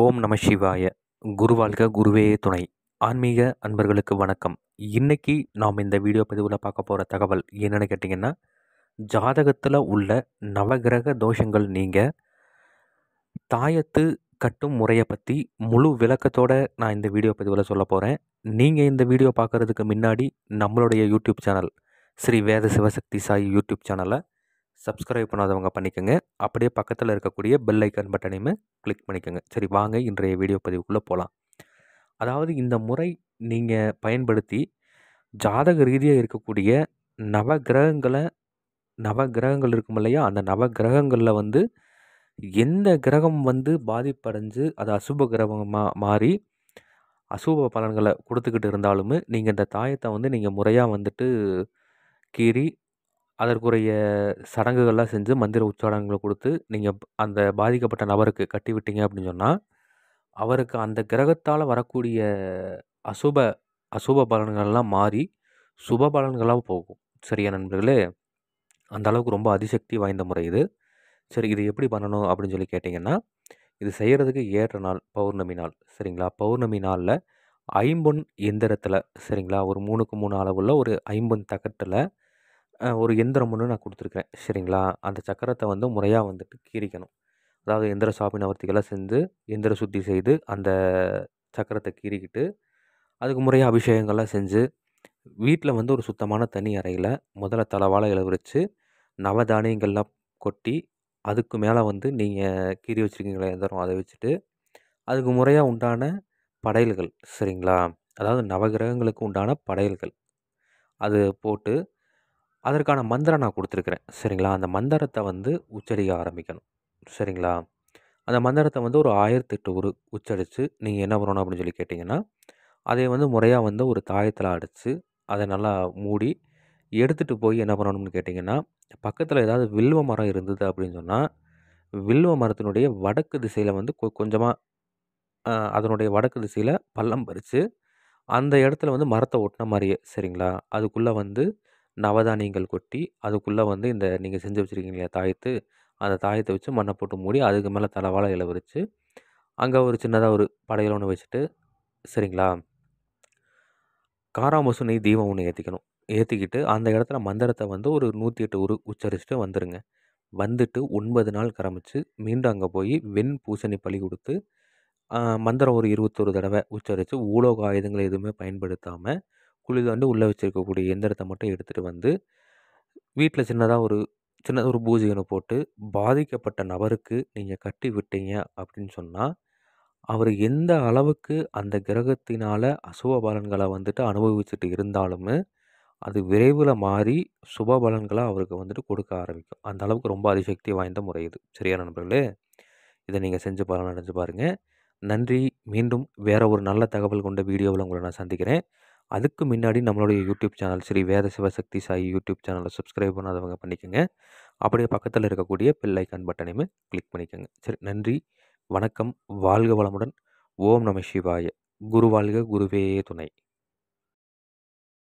ஓம் நம சிவாய குருவாழ்க குருவே துணை ஆன்மீக அன்பர்களுக்கு வணக்கம் இன்றைக்கி நாம் இந்த வீடியோ பதிவில் பார்க்க போகிற தகவல் என்னென்னு கேட்டிங்கன்னா ஜாதகத்தில் உள்ள நவகிரக தோஷங்கள் நீங்கள் தாயத்து கட்டும் முறையை பற்றி முழு விளக்கத்தோடு நான் இந்த வீடியோ பதிவில் சொல்ல போகிறேன் நீங்கள் இந்த வீடியோ பார்க்குறதுக்கு முன்னாடி நம்மளுடைய YouTube channel Sri Veda Sivasakthi Sai YouTube சேனலை சப்ஸ்கிரைப் பண்ணாதவங்க பண்ணிக்கோங்க அப்படியே பக்கத்தில் இருக்கக்கூடிய பெல் ஐக்கன் பட்டனையுமே கிளிக் பண்ணிக்கோங்க சரி வாங்க இன்றைய வீடியோ பதிவுக்குள்ளே போகலாம் அதாவது இந்த முறை நீங்கள் பயன்படுத்தி ஜாதக ரீதியாக இருக்கக்கூடிய நவ கிரகங்களை நவ கிரகங்கள் இருக்கும் இல்லையா அந்த நவ கிரகங்களில் வந்து எந்த கிரகம் வந்து பாதிப்படைஞ்சு அது அசுப கிரகமாக மாறி அசுப பலன்களை கொடுத்துக்கிட்டு இருந்தாலுமே நீங்கள் இந்த தாயத்தை வந்து நீங்கள் முறையாக வந்துட்டு கீறி அதற்குரிய சடங்குகள்லாம் செஞ்சு மந்திர உச்சாடனங்களை கொடுத்து நீங்கள் அந்த பாதிக்கப்பட்ட நபருக்கு கட்டி விட்டீங்க அப்படின்னு சொன்னால் அவருக்கு அந்த கிரகத்தால் வரக்கூடிய அசுப அசுப பலன்கள்லாம் மாறி சுப பலன்களாக போகும் சரியா நண்பர்களே அந்த அளவுக்கு ரொம்ப அதிசக்தி வாய்ந்த முறை இது சரி இது எப்படி பண்ணணும் அப்படின்னு சொல்லி கேட்டிங்கன்னா இது செய்கிறதுக்கு ஏற்ற நாள் பௌர்ணமி நாள் சரிங்களா பௌர்ணமி நாளில் ஐம்பொன் எந்திரத்தில் சரிங்களா ஒரு மூணுக்கு மூணு அளவுள்ள ஒரு ஐம்பொன் தகட்டில் ஒரு எந்திரம் ஒன்று நான் கொடுத்துருக்குறேன் சரிங்களா அந்த சக்கரத்தை வந்து முறையாக வந்துட்டு கீறிக்கணும் அதாவது எந்திர சாபி நவர்த்திகளாக செஞ்சு எந்திர சுத்தி செய்து அந்த சக்கரத்தை கீறிக்கிட்டு அதுக்கு முறையாக அபிஷேகங்கள்லாம் செஞ்சு வீட்டில் வந்து ஒரு சுத்தமான தனி அறையில் முதல்ல தலைவாழை இளவரிச்சு நவதானியங்கள்லாம் கொட்டி அதுக்கு மேலே வந்து நீங்கள் கீறி வச்சுருக்கீங்களா எந்திரம் அதை வச்சுட்டு அதுக்கு முறையாக உண்டான படையல்கள் சரிங்களா அதாவது நவகிரகங்களுக்கு உண்டான படையல்கள் அது போட்டு அதற்கான மந்திரம் நான் கொடுத்துருக்குறேன் சரிங்களா அந்த மந்திரத்தை வந்து உச்சரிக்க ஆரம்பிக்கணும் சரிங்களா அந்த மந்திரத்தை வந்து ஒரு ஆயிரத்தெட்டு ஒரு உச்சரித்து நீங்கள் என்ன பண்ணணும் அப்படின்னு சொல்லி கேட்டிங்கன்னா அதை வந்து முறையாக வந்து ஒரு தாயத்தில் அடித்து அதை நல்லா மூடி எடுத்துகிட்டு போய் என்ன பண்ணணும்னு கேட்டிங்கன்னா பக்கத்தில் ஏதாவது வில்வ மரம் இருந்தது அப்படின்னு சொன்னால் வில்வ மரத்தினுடைய வடக்கு திசையில் வந்து கொஞ்சமாக அதனுடைய வடக்கு திசையில் பள்ளம் பறித்து அந்த இடத்துல வந்து மரத்தை ஒட்டின மாதிரியே சரிங்களா அதுக்குள்ளே வந்து நவதானியங்கள் கொட்டி அதுக்குள்ளே வந்து இந்த நீங்கள் செஞ்சு வச்சுருக்கீங்களே தாயத்து அந்த தாயத்தை வச்சு மண்ணை போட்டு மூடி அதுக்கு மேலே தலவாழை இலை விரித்து அங்கே ஒரு சின்னதாக ஒரு படையில் ஒன்று வச்சுட்டு சரிங்களா காராமசு நெய் தீபம் ஒன்று ஏற்றிக்கணும் ஏற்றிக்கிட்டு அந்த இடத்துல மந்திரத்தை வந்து ஒரு நூற்றி எட்டு உரு உச்சரிச்சுட்டு வந்துடுங்க வந்துட்டு ஒன்பது நாள் கரமிச்சு மீண்டும் அங்கே போய் வெண் பூசணி பழி கொடுத்து மந்திரம் ஒரு இருபத்தொரு தடவை உச்சரித்து ஊலோக ஆயுதங்கள் எதுவுமே பயன்படுத்தாமல் குழி வந்து உள்ளே வச்சுருக்கக்கூடிய எந்திரத்தை மட்டும் எடுத்துகிட்டு வந்து வீட்டில் சின்னதாக ஒரு சின்னதாக ஒரு பூஜைகளை போட்டு பாதிக்கப்பட்ட நபருக்கு நீங்கள் கட்டி விட்டீங்க அப்படின்னு சொன்னால் அவர் எந்த அளவுக்கு அந்த கிரகத்தினால் அசுப பலன்களை வந்துட்டு அனுபவிச்சுட்டு இருந்தாலுமே அது விரைவில் மாறி சுப பலன்களை அவருக்கு வந்துட்டு கொடுக்க ஆரம்பிக்கும் அந்த அளவுக்கு ரொம்ப அதிசக்தி வாய்ந்த முறை இது சரியான நண்பர்களே இதை நீங்கள் செஞ்சு பலன் அடைஞ்சு பாருங்கள் நன்றி மீண்டும் வேறு ஒரு நல்ல தகவல் கொண்ட வீடியோவில் உங்களை நான் சந்திக்கிறேன் அதுக்கு முன்னாடி நம்மளுடைய YouTube channel Sri Veda Sivasakthi Sai YouTube சேனலை சப்ஸ்கிரைப் பண்ணாதவங்க பண்ணிக்கோங்க அப்படியே பக்கத்தில் இருக்கக்கூடிய பெல் பட்டனையுமே கிளிக் பண்ணிக்கோங்க சரி நன்றி வணக்கம் வாழ்க வளமுடன் ஓம் நம சிவாய குரு வாழ்க குருவே துணை